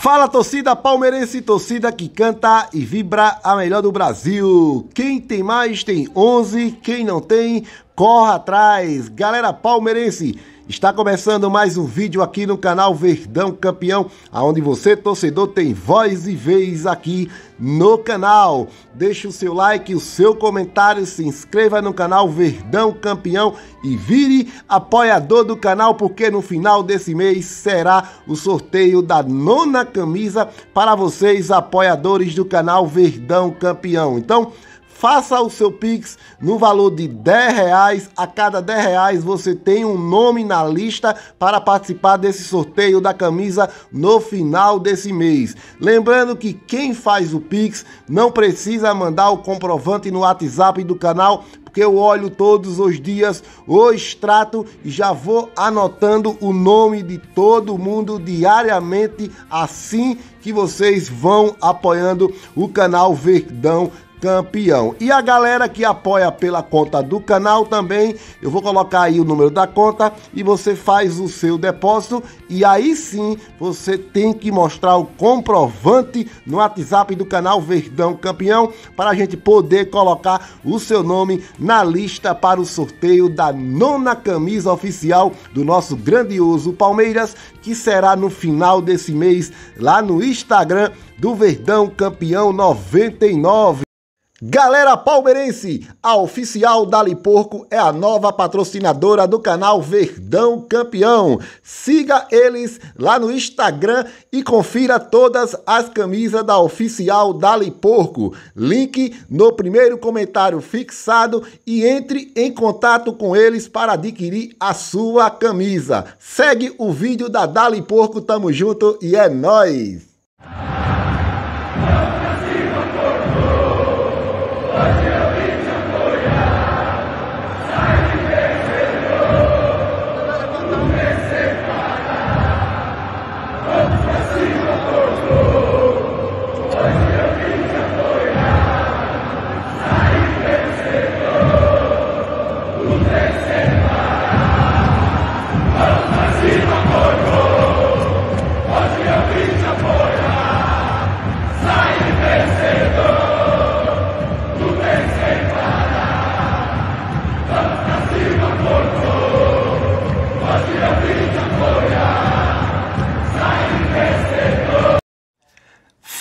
Fala torcida palmeirense, torcida que canta e vibra a melhor do Brasil. Quem tem mais tem 11, quem não tem, corre atrás. Galera palmeirense, Está começando mais um vídeo aqui no canal Verdão Campeão, aonde você torcedor tem voz e vez aqui no canal. Deixe o seu like, o seu comentário, se inscreva no canal Verdão Campeão e vire apoiador do canal, porque no final desse mês será o sorteio da nona camisa para vocês apoiadores do canal Verdão Campeão. Então, Faça o seu Pix no valor de 10 reais. A cada 10 reais você tem um nome na lista para participar desse sorteio da camisa no final desse mês. Lembrando que quem faz o Pix não precisa mandar o comprovante no WhatsApp do canal porque eu olho todos os dias o extrato e já vou anotando o nome de todo mundo diariamente assim que vocês vão apoiando o canal Verdão campeão. E a galera que apoia pela conta do canal também, eu vou colocar aí o número da conta e você faz o seu depósito e aí sim você tem que mostrar o comprovante no WhatsApp do canal Verdão Campeão para a gente poder colocar o seu nome na lista para o sorteio da nona camisa oficial do nosso grandioso Palmeiras, que será no final desse mês lá no Instagram do Verdão Campeão 99. Galera palmeirense, a oficial Dali Porco é a nova patrocinadora do canal Verdão Campeão. Siga eles lá no Instagram e confira todas as camisas da oficial Dali Porco. Link no primeiro comentário fixado e entre em contato com eles para adquirir a sua camisa. Segue o vídeo da Dali Porco, tamo junto e é nós.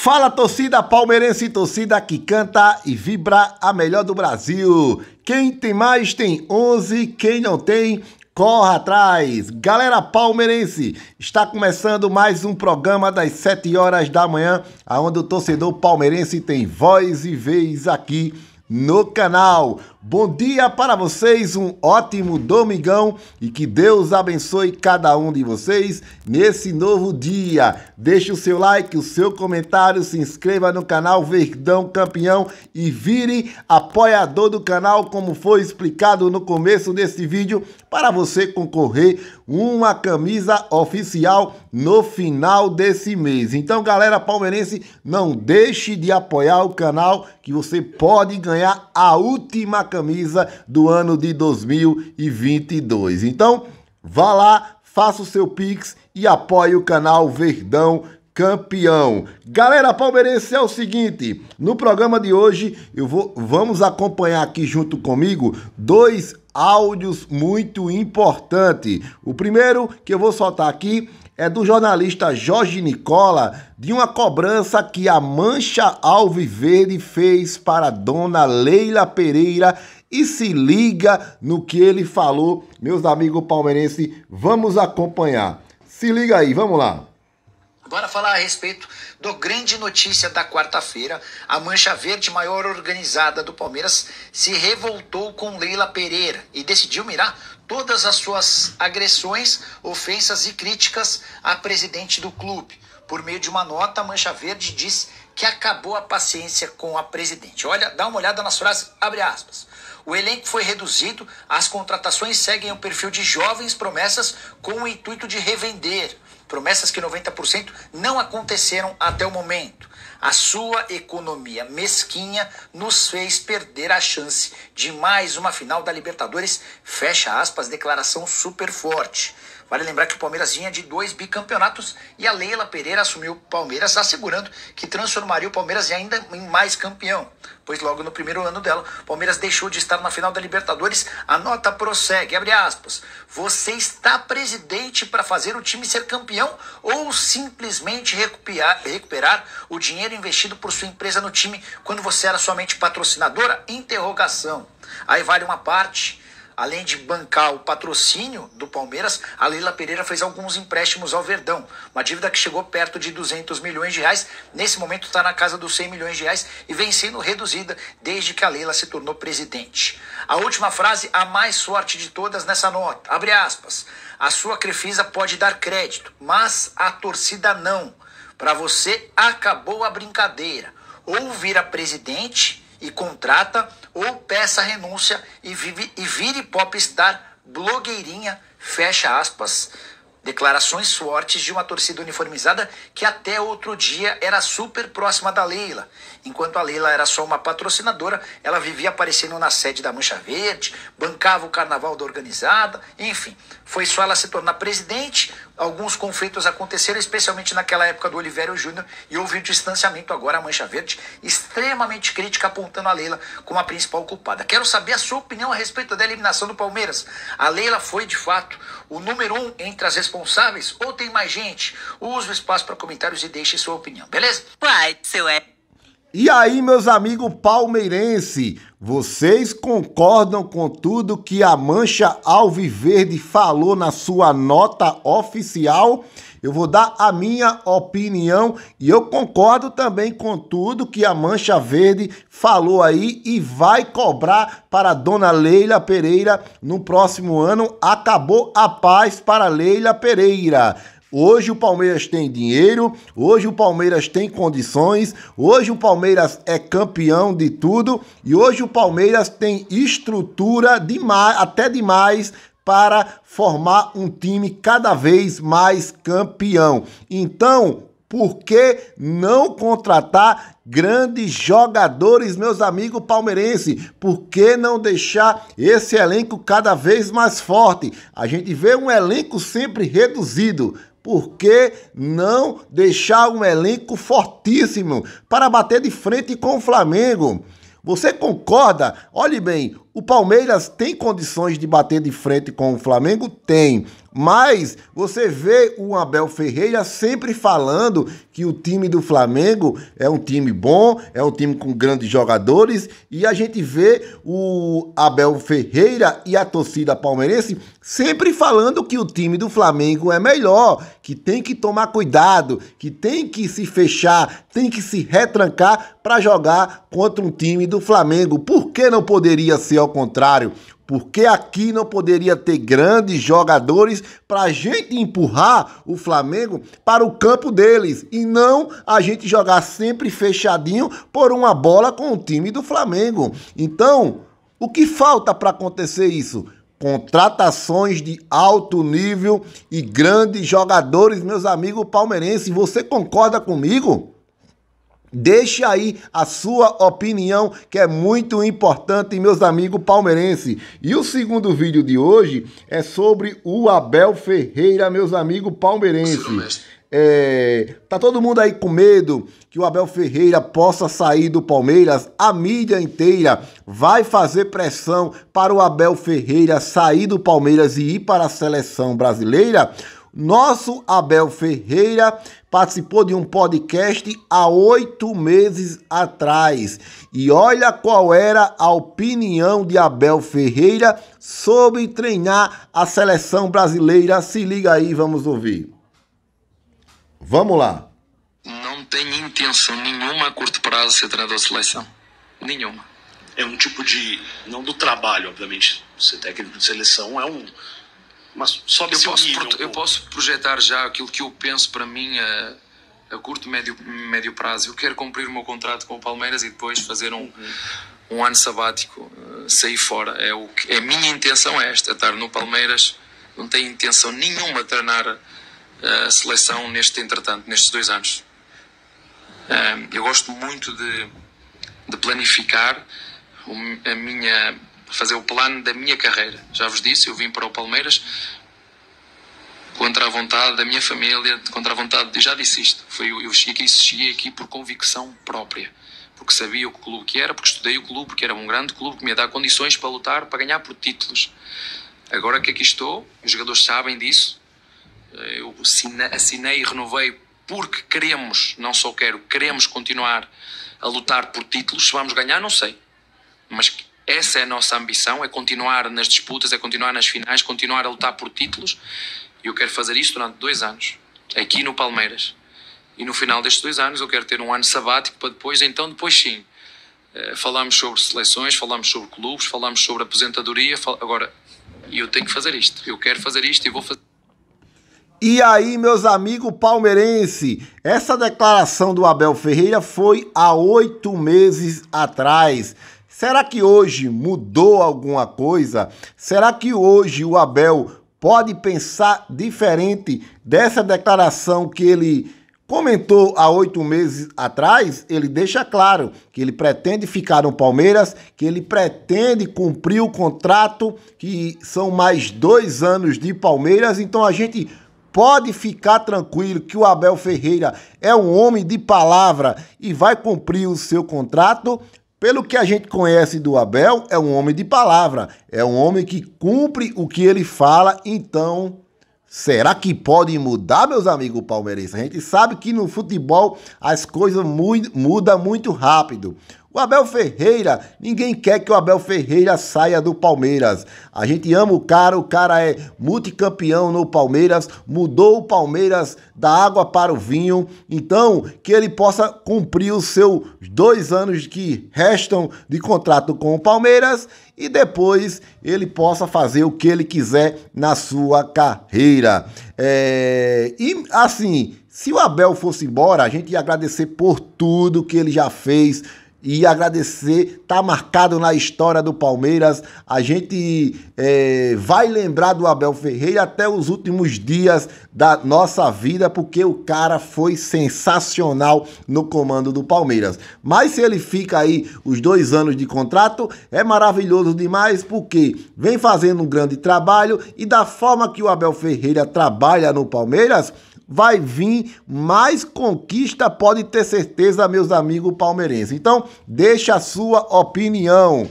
Fala torcida palmeirense, torcida que canta e vibra a melhor do Brasil. Quem tem mais tem 11, quem não tem, corre atrás. Galera palmeirense, está começando mais um programa das 7 horas da manhã, onde o torcedor palmeirense tem voz e vez aqui no canal. Bom dia para vocês, um ótimo domingão e que Deus abençoe cada um de vocês nesse novo dia. Deixe o seu like, o seu comentário, se inscreva no canal Verdão Campeão e vire apoiador do canal, como foi explicado no começo desse vídeo, para você concorrer uma camisa oficial no final desse mês. Então, galera palmeirense, não deixe de apoiar o canal que você pode ganhar ganhar a última camisa do ano de 2022. Então, vá lá, faça o seu pix e apoie o canal Verdão campeão. Galera palmeirense, é o seguinte, no programa de hoje eu vou vamos acompanhar aqui junto comigo dois áudios muito importantes. O primeiro que eu vou soltar aqui é do jornalista Jorge Nicola de uma cobrança que a Mancha Alviverde fez para dona Leila Pereira e se liga no que ele falou, meus amigos palmeirenses, vamos acompanhar. Se liga aí, vamos lá. Agora falar a respeito do grande notícia da quarta-feira. A Mancha Verde, maior organizada do Palmeiras, se revoltou com Leila Pereira e decidiu mirar todas as suas agressões, ofensas e críticas à presidente do clube. Por meio de uma nota, a Mancha Verde diz que acabou a paciência com a presidente. Olha, dá uma olhada nas frases, abre aspas. O elenco foi reduzido, as contratações seguem o perfil de jovens promessas com o intuito de revender. Promessas que 90% não aconteceram até o momento. A sua economia mesquinha nos fez perder a chance de mais uma final da Libertadores. Fecha aspas, declaração super forte. Vale lembrar que o Palmeiras vinha de dois bicampeonatos e a Leila Pereira assumiu o Palmeiras, assegurando que transformaria o Palmeiras ainda em mais campeão. Pois logo no primeiro ano dela, o Palmeiras deixou de estar na final da Libertadores. A nota prossegue, abre aspas. Você está presidente para fazer o time ser campeão ou simplesmente recuperar, recuperar o dinheiro investido por sua empresa no time quando você era somente patrocinadora? Interrogação. Aí vale uma parte além de bancar o patrocínio do Palmeiras, a Leila Pereira fez alguns empréstimos ao Verdão. Uma dívida que chegou perto de 200 milhões de reais. Nesse momento está na casa dos 100 milhões de reais e vem sendo reduzida desde que a Leila se tornou presidente. A última frase, a mais sorte de todas nessa nota. Abre aspas. A sua Crefisa pode dar crédito, mas a torcida não. Para você, acabou a brincadeira. Ou vira presidente e contrata ou peça renúncia e, vive, e vire popstar blogueirinha, fecha aspas. Declarações fortes de uma torcida uniformizada que até outro dia era super próxima da Leila Enquanto a Leila era só uma patrocinadora, ela vivia aparecendo na sede da Mancha Verde, bancava o carnaval da organizada, enfim. Foi só ela se tornar presidente, alguns conflitos aconteceram, especialmente naquela época do Oliveira Júnior, e houve o distanciamento agora a Mancha Verde, extremamente crítica, apontando a Leila como a principal culpada. Quero saber a sua opinião a respeito da eliminação do Palmeiras. A Leila foi, de fato, o número um entre as responsáveis, ou tem mais gente? Use o espaço para comentários e deixe sua opinião, beleza? Vai, seu é. E aí, meus amigos palmeirense, vocês concordam com tudo que a Mancha Alviverde falou na sua nota oficial? Eu vou dar a minha opinião e eu concordo também com tudo que a Mancha Verde falou aí e vai cobrar para Dona Leila Pereira no próximo ano. Acabou a paz para Leila Pereira. Hoje o Palmeiras tem dinheiro, hoje o Palmeiras tem condições, hoje o Palmeiras é campeão de tudo e hoje o Palmeiras tem estrutura demais, até demais para formar um time cada vez mais campeão. Então, por que não contratar grandes jogadores, meus amigos palmeirenses? Por que não deixar esse elenco cada vez mais forte? A gente vê um elenco sempre reduzido. Por que não deixar um elenco fortíssimo para bater de frente com o Flamengo? Você concorda? Olhe bem, o Palmeiras tem condições de bater de frente com o Flamengo? Tem. Mas você vê o Abel Ferreira sempre falando que o time do Flamengo é um time bom, é um time com grandes jogadores, e a gente vê o Abel Ferreira e a torcida palmeirense sempre falando que o time do Flamengo é melhor, que tem que tomar cuidado, que tem que se fechar, tem que se retrancar para jogar contra um time do Flamengo. Por que não poderia ser ao contrário. Porque aqui não poderia ter grandes jogadores para a gente empurrar o Flamengo para o campo deles e não a gente jogar sempre fechadinho por uma bola com o time do Flamengo. Então, o que falta para acontecer isso? contratações de alto nível e grandes jogadores, meus amigos palmeirenses. Você concorda comigo? Deixe aí a sua opinião, que é muito importante, meus amigos palmeirenses. E o segundo vídeo de hoje é sobre o Abel Ferreira, meus amigos palmeirenses. É, tá todo mundo aí com medo que o Abel Ferreira possa sair do Palmeiras. A mídia inteira vai fazer pressão para o Abel Ferreira sair do Palmeiras e ir para a seleção brasileira. Nosso Abel Ferreira participou de um podcast há oito meses atrás. E olha qual era a opinião de Abel Ferreira sobre treinar a seleção brasileira. Se liga aí, vamos ouvir. Vamos lá. Não tenho intenção nenhuma a curto prazo de ser treinador seleção. Nenhuma. É um tipo de. Não do trabalho, obviamente. Ser técnico de seleção é um mas sobe eu, posso eu posso projetar já aquilo que eu penso para mim a, a curto, médio, médio prazo. Eu quero cumprir o meu contrato com o Palmeiras e depois fazer um, uhum. um ano sabático, eh, sair fora. É o que, a minha intenção é esta, estar no Palmeiras. Não tenho intenção nenhuma de treinar a seleção neste entretanto, nestes dois anos. Eh, eu gosto muito de, de planificar a minha fazer o plano da minha carreira. Já vos disse, eu vim para o Palmeiras contra a vontade da minha família, contra a vontade, já disse isto, foi, eu cheguei aqui, cheguei aqui por convicção própria, porque sabia o clube que era, porque estudei o clube, porque era um grande clube que me ia dar condições para lutar, para ganhar por títulos. Agora que aqui estou, os jogadores sabem disso, eh, eu assinei e renovei porque queremos, não só quero, queremos continuar a lutar por títulos, se vamos ganhar, não sei, mas essa é a nossa ambição, é continuar nas disputas, é continuar nas finais, continuar a lutar por títulos. E eu quero fazer isso durante dois anos, aqui no Palmeiras. E no final destes dois anos eu quero ter um ano sabático para depois, então depois sim, eh, falamos sobre seleções, falamos sobre clubes, falamos sobre aposentadoria. Fal... Agora, eu tenho que fazer isto. Eu quero fazer isto e vou fazer. E aí, meus amigos palmeirense, essa declaração do Abel Ferreira foi há oito meses atrás. Será que hoje mudou alguma coisa? Será que hoje o Abel pode pensar diferente dessa declaração que ele comentou há oito meses atrás? Ele deixa claro que ele pretende ficar no Palmeiras, que ele pretende cumprir o contrato, que são mais dois anos de Palmeiras. Então a gente pode ficar tranquilo que o Abel Ferreira é um homem de palavra e vai cumprir o seu contrato? Pelo que a gente conhece do Abel, é um homem de palavra, é um homem que cumpre o que ele fala. Então, será que pode mudar, meus amigos palmeirenses? A gente sabe que no futebol as coisas mudam muito rápido. O Abel Ferreira, ninguém quer que o Abel Ferreira saia do Palmeiras. A gente ama o cara, o cara é multicampeão no Palmeiras, mudou o Palmeiras da água para o vinho. Então, que ele possa cumprir os seus dois anos que restam de contrato com o Palmeiras e depois ele possa fazer o que ele quiser na sua carreira. É... E assim, se o Abel fosse embora, a gente ia agradecer por tudo que ele já fez e agradecer. Tá marcado na história do Palmeiras. A gente é, vai lembrar do Abel Ferreira até os últimos dias da nossa vida, porque o cara foi sensacional no comando do Palmeiras. Mas se ele fica aí os dois anos de contrato, é maravilhoso demais, porque vem fazendo um grande trabalho e da forma que o Abel Ferreira trabalha no Palmeiras vai vir mais conquista, pode ter certeza, meus amigos palmeirenses. Então, deixa a sua opinião.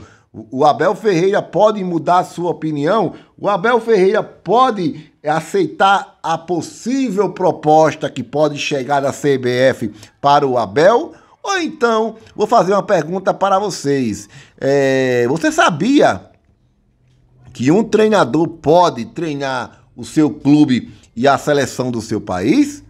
O Abel Ferreira pode mudar a sua opinião? O Abel Ferreira pode aceitar a possível proposta que pode chegar da CBF para o Abel? Ou então, vou fazer uma pergunta para vocês. É, você sabia que um treinador pode treinar o seu clube e a seleção do seu país?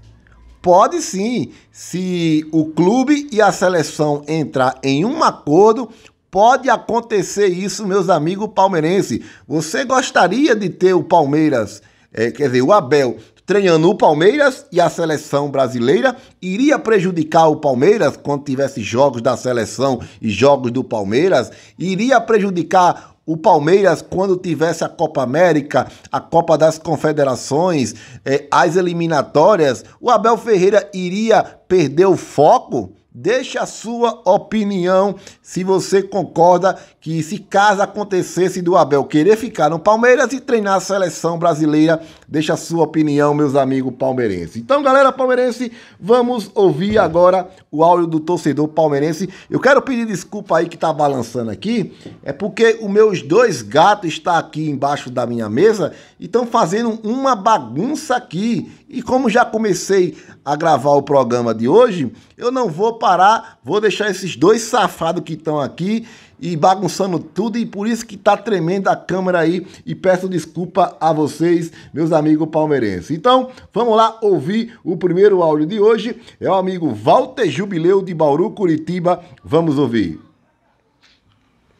Pode sim. Se o clube e a seleção entrar em um acordo, pode acontecer isso, meus amigos palmeirenses. Você gostaria de ter o Palmeiras, é, quer dizer, o Abel treinando o Palmeiras e a seleção brasileira iria prejudicar o Palmeiras quando tivesse jogos da seleção e jogos do Palmeiras, iria prejudicar o Palmeiras, quando tivesse a Copa América, a Copa das Confederações, eh, as eliminatórias, o Abel Ferreira iria perder o foco? Deixe a sua opinião se você concorda que se caso acontecesse do Abel querer ficar no Palmeiras e treinar a seleção brasileira, deixa a sua opinião, meus amigos palmeirenses. Então, galera palmeirense, vamos ouvir agora o áudio do torcedor palmeirense. Eu quero pedir desculpa aí que tá balançando aqui, é porque os meus dois gatos estão aqui embaixo da minha mesa e estão fazendo uma bagunça aqui. E como já comecei a gravar o programa de hoje, eu não vou parar, vou deixar esses dois safados que estão aqui e bagunçando tudo e por isso que tá tremendo a câmera aí e peço desculpa a vocês, meus amigos palmeirenses. Então, vamos lá ouvir o primeiro áudio de hoje, é o amigo Walter Jubileu de Bauru, Curitiba, vamos ouvir.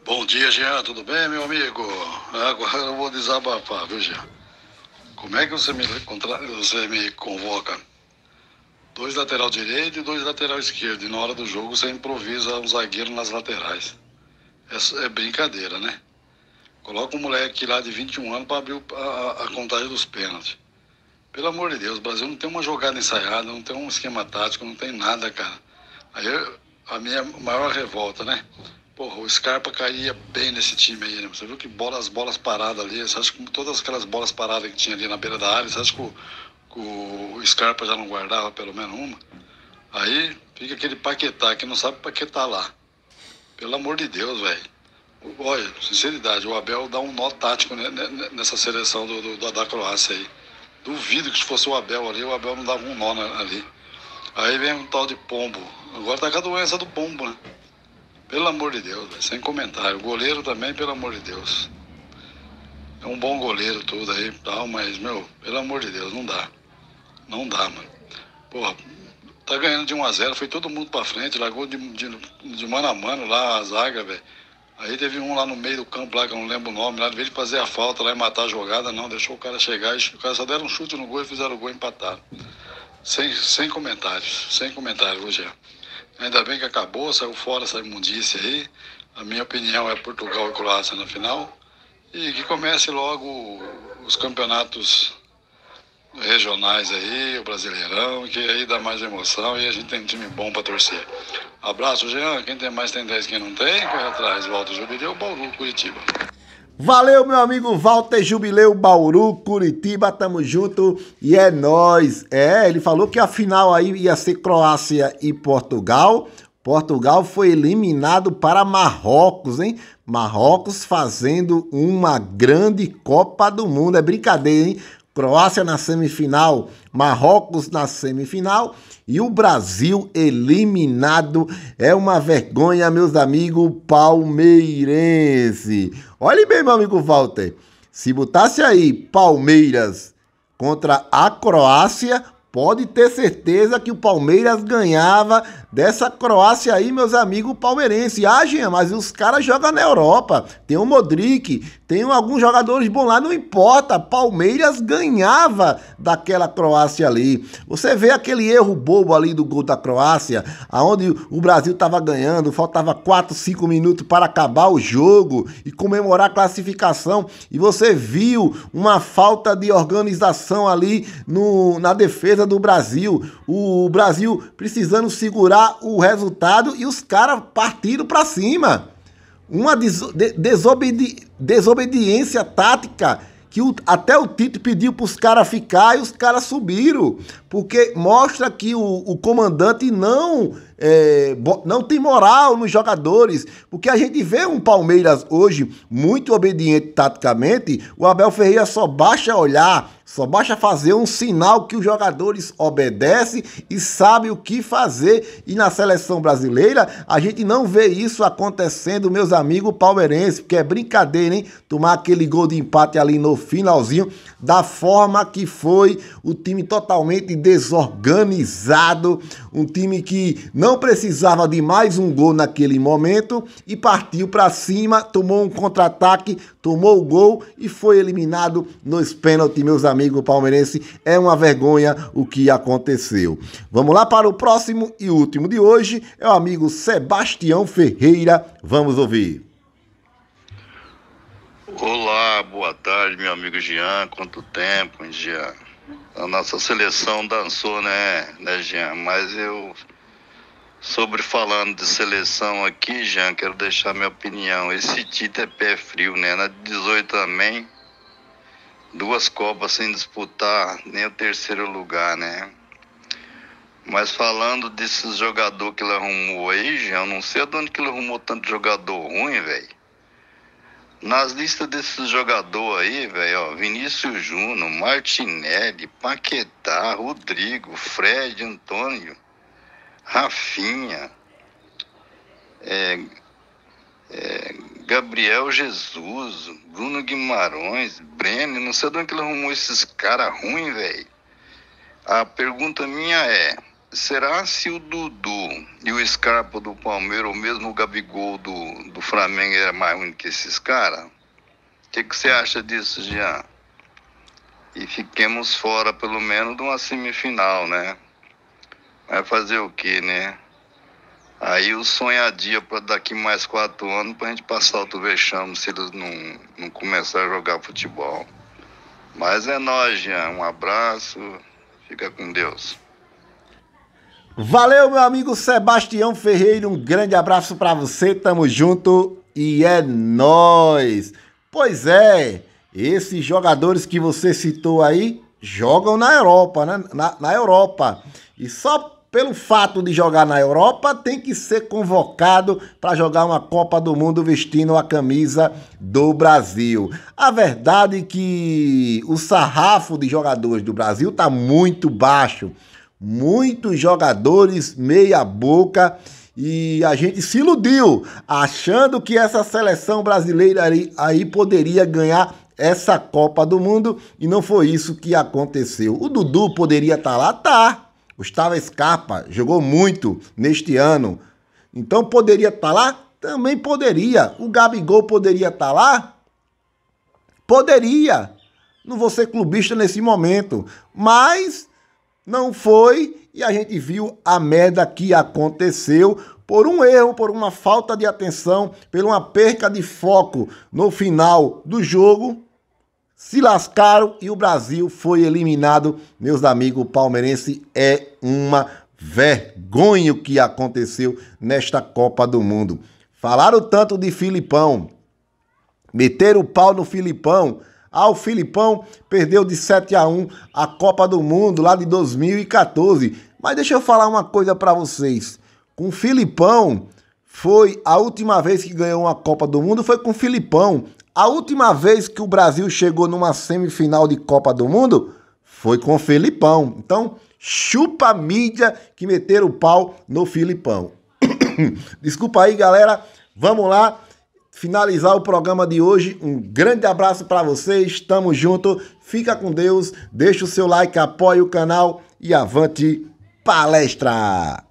Bom dia, Jean, tudo bem, meu amigo? Agora eu vou desabafar, viu, Jean? Como é que você me, você me convoca? Dois lateral direito e dois lateral esquerdo. E na hora do jogo você improvisa o zagueiro nas laterais. É, é brincadeira, né? Coloca um moleque lá de 21 anos para abrir a, a contagem dos pênaltis. Pelo amor de Deus, o Brasil não tem uma jogada ensaiada, não tem um esquema tático, não tem nada, cara. Aí a minha maior revolta, né? Porra, o Scarpa caía bem nesse time aí, né? Você viu que bola, as bolas paradas ali, você acha que todas aquelas bolas paradas que tinha ali na beira da área, você acha que o, que o Scarpa já não guardava pelo menos uma? Aí fica aquele paquetá que não sabe paquetar lá. Pelo amor de Deus, velho. Olha, sinceridade, o Abel dá um nó tático né, nessa seleção do, do, da Croácia aí. Duvido que se fosse o Abel ali, o Abel não dava um nó ali. Aí vem um tal de pombo. Agora tá com a doença do pombo, né? Pelo amor de Deus, véio. sem comentário. O goleiro também, pelo amor de Deus. É um bom goleiro tudo aí e tal, mas, meu, pelo amor de Deus, não dá. Não dá, mano. Porra, Tá ganhando de 1 a 0 foi todo mundo pra frente, largou de, de, de mano a mano lá a zaga, velho. Aí teve um lá no meio do campo lá, que eu não lembro o nome, lá, em vez de fazer a falta lá e matar a jogada, não, deixou o cara chegar, e o cara só deram um chute no gol e fizeram o gol e empataram. Sem, sem comentários, sem comentários, Rogério. Ainda bem que acabou, saiu fora essa imundícia aí. A minha opinião é Portugal e Croácia na final. E que comece logo os campeonatos regionais aí, o Brasileirão, que aí dá mais emoção e a gente tem um time bom para torcer. Abraço, Jean. Quem tem mais tem 10, quem não tem, corre atrás. Volta Jubileu, Bauru, Curitiba. Valeu, meu amigo Walter Jubileu, Bauru, Curitiba, tamo junto e é nós. É, ele falou que a final aí ia ser Croácia e Portugal. Portugal foi eliminado para Marrocos, hein? Marrocos fazendo uma grande Copa do Mundo. É brincadeira, hein? Croácia na semifinal, Marrocos na semifinal e o Brasil eliminado. É uma vergonha, meus amigos palmeirense. Olhe bem, meu amigo Walter. Se botasse aí Palmeiras contra a Croácia, Pode ter certeza que o Palmeiras ganhava dessa Croácia aí, meus amigos palmeirenses. Ah, Jean, mas os caras jogam na Europa. Tem o Modric, tem alguns jogadores bons lá, não importa. Palmeiras ganhava daquela Croácia ali. Você vê aquele erro bobo ali do gol da Croácia, aonde o Brasil estava ganhando, faltava 4, 5 minutos para acabar o jogo e comemorar a classificação. E você viu uma falta de organização ali no, na defesa do Brasil. O Brasil precisando segurar o resultado e os caras partiram para cima. Uma desobedi desobediência tática que o, até o Tito pediu para os caras ficar e os caras subiram. Porque mostra que o, o comandante não é, não tem moral nos jogadores, porque a gente vê um Palmeiras hoje muito obediente taticamente, o Abel Ferreira só basta olhar, só basta fazer um sinal que os jogadores obedecem e sabem o que fazer. E na seleção brasileira, a gente não vê isso acontecendo, meus amigos palmeirenses, porque é brincadeira, hein? Tomar aquele gol de empate ali no finalzinho, da forma que foi, o time totalmente desorganizado, um time que não não precisava de mais um gol naquele momento e partiu para cima, tomou um contra-ataque, tomou o gol e foi eliminado nos pênaltis, meus amigos palmeirenses. É uma vergonha o que aconteceu. Vamos lá para o próximo e último de hoje, é o amigo Sebastião Ferreira. Vamos ouvir. Olá, boa tarde, meu amigo Jean. Quanto tempo, hein, Jean? A nossa seleção dançou, né, né Jean? Mas eu Sobre falando de seleção aqui, Jean, quero deixar minha opinião. Esse Tite é pé frio, né? Na 18 também, duas Copas sem disputar nem o terceiro lugar, né? Mas falando desses jogador que ele arrumou aí, Jean, não sei de onde que ele arrumou tanto jogador ruim, velho. Nas listas desses jogador aí, velho, ó, Vinícius Júnior, Martinelli, Paquetá, Rodrigo, Fred, Antônio. Rafinha, é, é, Gabriel Jesus, Bruno Guimarães, Breno, não sei de onde ele arrumou esses caras ruins, velho. A pergunta minha é, será se o Dudu e o Scarpa do Palmeiras, ou mesmo o Gabigol do, do Flamengo, é mais ruim que esses caras? O que, que você acha disso, Jean? E fiquemos fora, pelo menos, de uma semifinal, né? Vai fazer o quê, né? Aí o sonhadia para daqui mais quatro anos para a gente passar outro vexame se eles não, não começar a jogar futebol. Mas é nóis, Jean. Um abraço. Fica com Deus. Valeu, meu amigo Sebastião Ferreira. Um grande abraço para você. Tamo junto e é nós. Pois é, esses jogadores que você citou aí jogam na Europa, né? Na, na Europa. E só pelo fato de jogar na Europa, tem que ser convocado para jogar uma Copa do Mundo vestindo a camisa do Brasil. A verdade é que o sarrafo de jogadores do Brasil está muito baixo. Muitos jogadores meia boca e a gente se iludiu achando que essa seleção brasileira aí, aí poderia ganhar essa Copa do Mundo e não foi isso que aconteceu. O Dudu poderia estar tá lá, tá Gustavo Scarpa jogou muito neste ano. Então poderia estar tá lá? Também poderia. O Gabigol poderia estar tá lá? Poderia. Não vou ser clubista nesse momento, mas não foi e a gente viu a merda que aconteceu por um erro, por uma falta de atenção, por uma perca de foco no final do jogo. Se lascaram e o Brasil foi eliminado. Meus amigos, o palmeirense é uma vergonha o que aconteceu nesta Copa do Mundo. Falaram tanto de Filipão, meteram o pau no Filipão. Ah, o Filipão perdeu de 7 a 1 a Copa do Mundo lá de 2014. Mas deixa eu falar uma coisa para vocês. Com o Filipão, foi a última vez que ganhou uma Copa do Mundo foi com o Filipão. A última vez que o Brasil chegou numa semifinal de Copa do Mundo foi com o Filipão. Então, Chupa mídia que meteram o pau no Filipão. Desculpa aí, galera. Vamos lá finalizar o programa de hoje. Um grande abraço para vocês. Tamo junto. Fica com Deus. Deixa o seu like, apoie o canal e avante palestra.